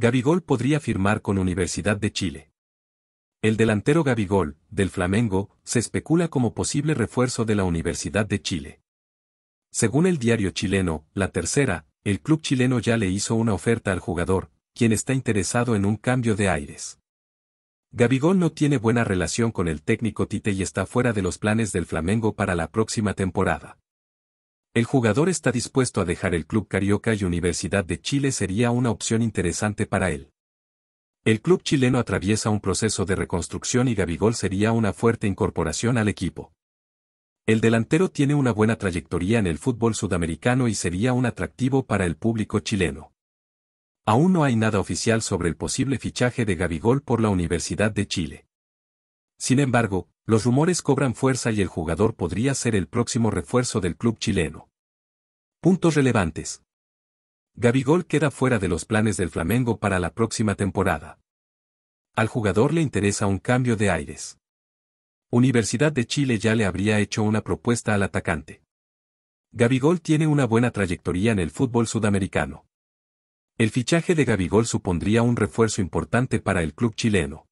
Gabigol podría firmar con Universidad de Chile. El delantero Gabigol, del Flamengo, se especula como posible refuerzo de la Universidad de Chile. Según el diario chileno, La Tercera, el club chileno ya le hizo una oferta al jugador, quien está interesado en un cambio de aires. Gabigol no tiene buena relación con el técnico Tite y está fuera de los planes del Flamengo para la próxima temporada. El jugador está dispuesto a dejar el club carioca y Universidad de Chile sería una opción interesante para él. El club chileno atraviesa un proceso de reconstrucción y Gabigol sería una fuerte incorporación al equipo. El delantero tiene una buena trayectoria en el fútbol sudamericano y sería un atractivo para el público chileno. Aún no hay nada oficial sobre el posible fichaje de Gabigol por la Universidad de Chile. Sin embargo, los rumores cobran fuerza y el jugador podría ser el próximo refuerzo del club chileno. Puntos relevantes. Gabigol queda fuera de los planes del Flamengo para la próxima temporada. Al jugador le interesa un cambio de aires. Universidad de Chile ya le habría hecho una propuesta al atacante. Gabigol tiene una buena trayectoria en el fútbol sudamericano. El fichaje de Gabigol supondría un refuerzo importante para el club chileno.